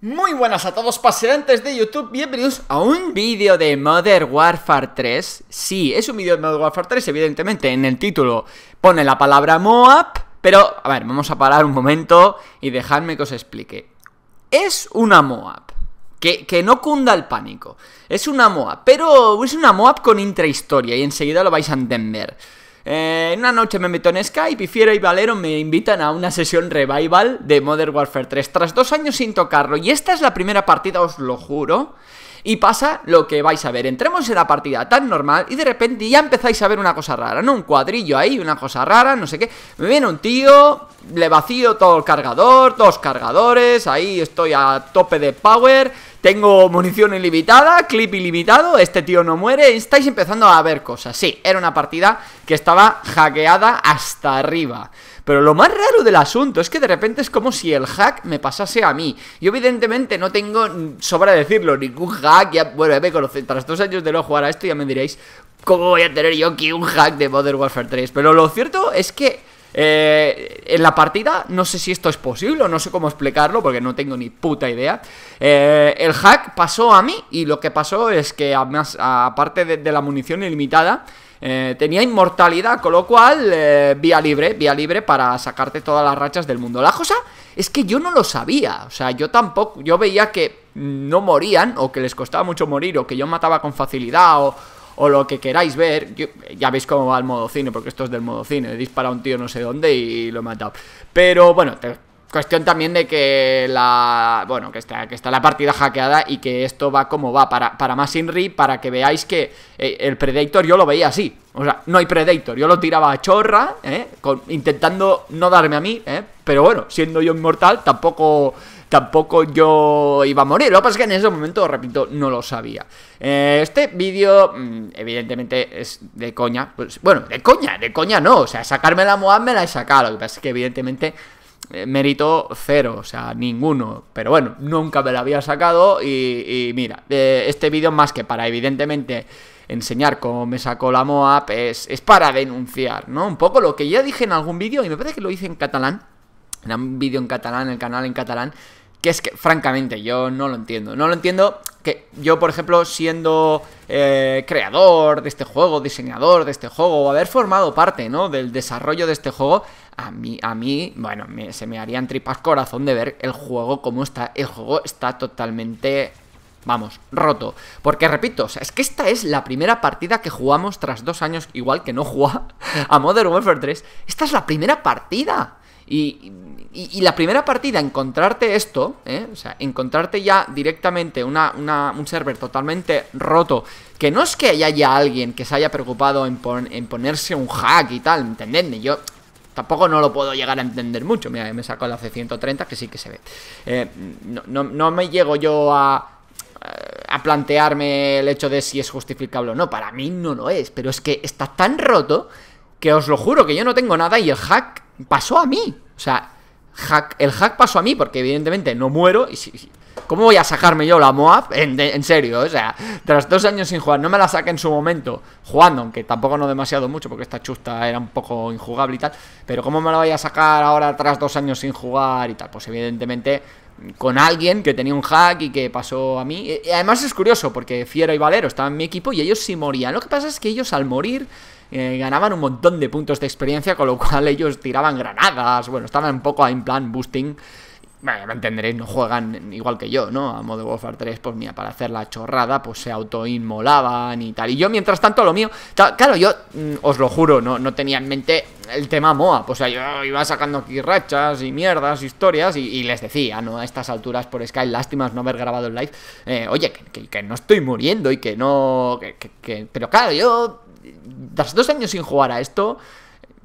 Muy buenas a todos paseantes de YouTube, bienvenidos a un vídeo de Modern Warfare 3 Sí, es un vídeo de Modern Warfare 3, evidentemente en el título pone la palabra MOAB Pero, a ver, vamos a parar un momento y dejadme que os explique Es una MOAP que, que no cunda el pánico Es una MOAB, pero es una MOAB con intrahistoria y enseguida lo vais a entender eh, en una noche me meto en Skype y Fiera y Valero me invitan a una sesión revival de Modern Warfare 3 tras dos años sin tocarlo. Y esta es la primera partida, os lo juro. Y pasa lo que vais a ver. Entremos en la partida tan normal y de repente ya empezáis a ver una cosa rara, ¿no? Un cuadrillo ahí, una cosa rara, no sé qué. Me viene un tío, le vacío todo el cargador, dos cargadores, ahí estoy a tope de power. Tengo munición ilimitada, clip ilimitado, este tío no muere. Estáis empezando a ver cosas. Sí, era una partida que estaba hackeada hasta arriba. Pero lo más raro del asunto es que de repente es como si el hack me pasase a mí. Yo evidentemente no tengo, mm, sobra decirlo, ningún hack. bueno, me tras dos años de no jugar a esto ya me diréis, ¿cómo voy a tener yo aquí un hack de Modern Warfare 3? Pero lo cierto es que eh, en la partida, no sé si esto es posible o no sé cómo explicarlo porque no tengo ni puta idea. Eh, el hack pasó a mí y lo que pasó es que, además, aparte de, la munición ilimitada, eh, tenía inmortalidad, con lo cual vía libre, vía libre para sacarte todas las rachas del mundo. La cosa es que yo no lo sabía, o sea, yo tampoco, yo veía que no morían o que les costaba mucho morir o que yo mataba con facilidad o, o lo que queráis ver. ya veis cómo va el modo cine, porque esto es del modo cine. Dispara a un tío no sé dónde y lo he matado. Pero bueno, Cuestión también de que la. Bueno, que está, que está la partida hackeada y que esto va como va. Para, para más Inri, para que veáis que eh, el Predator yo lo veía así. O sea, no hay Predator. Yo lo tiraba a chorra, ¿eh? intentando no darme a mí, ¿eh? Pero bueno, siendo yo inmortal, tampoco tampoco yo iba a morir. Lo que pasa es que en ese momento, repito, no lo sabía. Eh, este vídeo, mm, evidentemente, es de coña. Pues, bueno, de coña, de coña no. O sea, sacarme la Moab me la he sacado. Lo que pasa es que, evidentemente, eh, mérito cero, o sea, ninguno. Pero bueno, nunca me la había sacado. Y, mira, eh, este vídeo, más que para, evidentemente enseñar cómo me sacó la MOAP es, es para denunciar, ¿no? Un poco lo que ya dije en algún vídeo y me parece que lo hice en catalán un vídeo en catalán, el canal en catalán, que es que, francamente, yo no lo entiendo. No lo entiendo que yo, por ejemplo, siendo eh, creador de este juego, diseñador de este juego, o haber formado parte, ¿no? Del desarrollo de este juego, a mí, a mí bueno, se me harían tripas corazón de ver el juego, como está. El juego está totalmente vamos, roto. Porque repito, sea, es que esta es la primera partida que jugamos tras dos años, igual que no juega a Modern Warfare 3. Esta es la primera partida. Y, la primera partida, encontrarte esto, ¿eh? o sea, encontrarte ya directamente un server totalmente roto, que no es que haya alguien que se haya preocupado en, ponerse un hack y tal, ¿entendedme? Yo tampoco no lo puedo llegar a entender mucho. Mira, me saco la C130, que sí que se ve. Eh, no, me llego yo eh, a plantearme el hecho de si es justificable o no. Para mí no lo es, pero es que está tan roto que os lo juro que yo no tengo nada y el hack pasó a mí. O sea, el hack pasó a mí porque evidentemente no muero. Y ¿Cómo voy a sacarme yo la Moab? En, en, serio, o sea, tras dos años sin jugar, no me la saqué en su momento jugando, aunque tampoco no demasiado mucho porque esta chusta era un poco injugable y tal. Pero ¿cómo me la voy a sacar ahora tras dos años sin jugar y tal? Pues evidentemente con alguien que tenía un hack y que pasó a mí. Y además es curioso porque Fiero y Valero estaban en mi equipo y ellos sí morían. Lo que pasa es que ellos al morir eh, ganaban un montón de puntos de experiencia, con lo cual ellos tiraban granadas, bueno, estaban un poco en plan boosting bueno, me entenderéis, no juegan igual que yo, ¿no? A modo Warfare 3, pues mira, para hacer la chorrada, pues se autoinmolaban y tal. Y yo, mientras tanto, lo mío. Claro, yo mm, os lo juro, no, no tenía en mente el tema MOA. Pues o sea, yo iba sacando aquí rachas y mierdas, historias, y, les decía, ¿no? A estas alturas por Sky, lástimas no haber grabado el live. Eh, oye, que, que, no estoy muriendo y que no. Que, pero claro, yo. Tras dos años sin jugar a esto.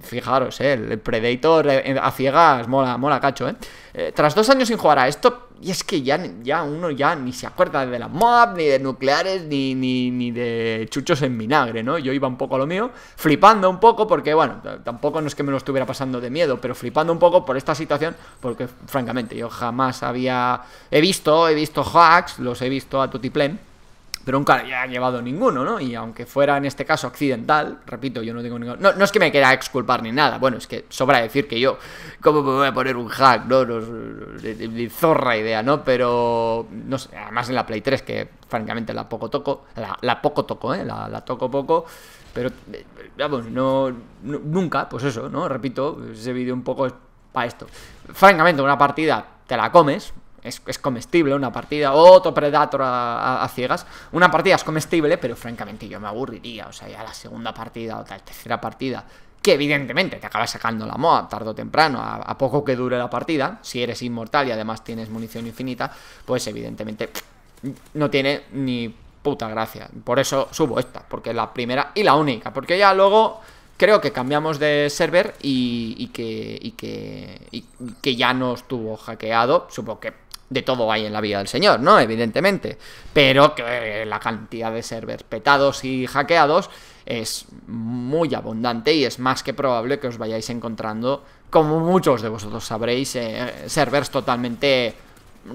Fijaros, eh, el Predator eh, a ciegas, mola, mola cacho, eh. ¿eh? Tras dos años sin jugar a esto, y es que ya, ya uno ya ni se acuerda de la mob, ni de nucleares, ni, ni, ni, de chuchos en vinagre, ¿no? Yo iba un poco a lo mío, flipando un poco, porque, bueno, tampoco no es que me lo estuviera pasando de miedo, pero flipando un poco por esta situación, porque, francamente, yo jamás había... He visto, he visto hacks, los he visto a tutiplén, pero nunca había llevado ninguno, ¿no? Y aunque fuera en este caso accidental, repito, yo no tengo ningún... No, es que me quiera exculpar ni nada, bueno, es que sobra decir que yo, ¿cómo me voy a poner un hack, no? de, zorra idea, ¿no? Pero, no sé, además en la Play 3, que francamente la poco toco, la, poco toco, ¿eh? La, toco poco, pero, eh, vamos, nunca, pues eso, ¿no? Repito, ese vídeo un poco es para esto. Francamente, una partida te la comes, es, comestible una partida, otro Predator a, ciegas. Una partida es comestible, pero francamente yo me aburriría. O sea, ya la segunda partida o tal, tercera partida, que evidentemente te acabas sacando la MOA tarde o temprano, a, poco que dure la partida, si eres inmortal y además tienes munición infinita, pues evidentemente no tiene ni puta gracia. Por eso subo esta, porque es la primera y la única. Porque ya luego creo que cambiamos de server y, que, y que, y que ya no estuvo hackeado. Supongo que de todo hay en la vida del señor, ¿no? Evidentemente. Pero que eh, la cantidad de servers petados y hackeados es muy abundante y es más que probable que os vayáis encontrando, como muchos de vosotros sabréis, eh, servers totalmente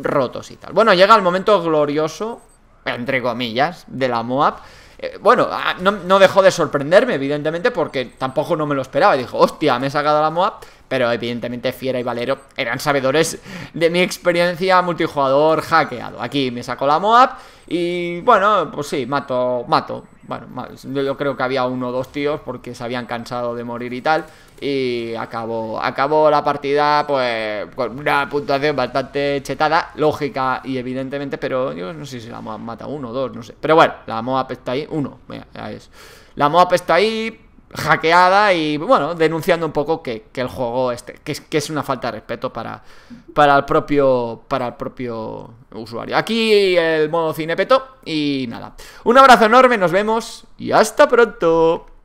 rotos y tal. Bueno, llega el momento glorioso, entre comillas, de la MOAB eh, bueno, ah, no, dejó de sorprenderme, evidentemente, porque tampoco no me lo esperaba. dijo, hostia, me he sacado la MOAB. Pero evidentemente Fiera y Valero eran sabedores de mi experiencia multijugador hackeado. Aquí me sacó la MOAB y bueno, pues sí, mato, mato. Bueno, yo creo que había uno o dos tíos porque se habían cansado de morir y tal y acabó, acabó la partida pues con una puntuación bastante chetada, lógica y evidentemente, pero yo no sé si la MOAP mata uno o dos, no sé. Pero bueno, la MOAP está ahí, uno, ya es. La MOAP está ahí, hackeada y bueno, denunciando un poco que, el juego este, que es, que es una falta de respeto para, para el propio para el propio usuario. Aquí el modo cinepeto y nada. Un abrazo enorme, nos vemos y hasta pronto.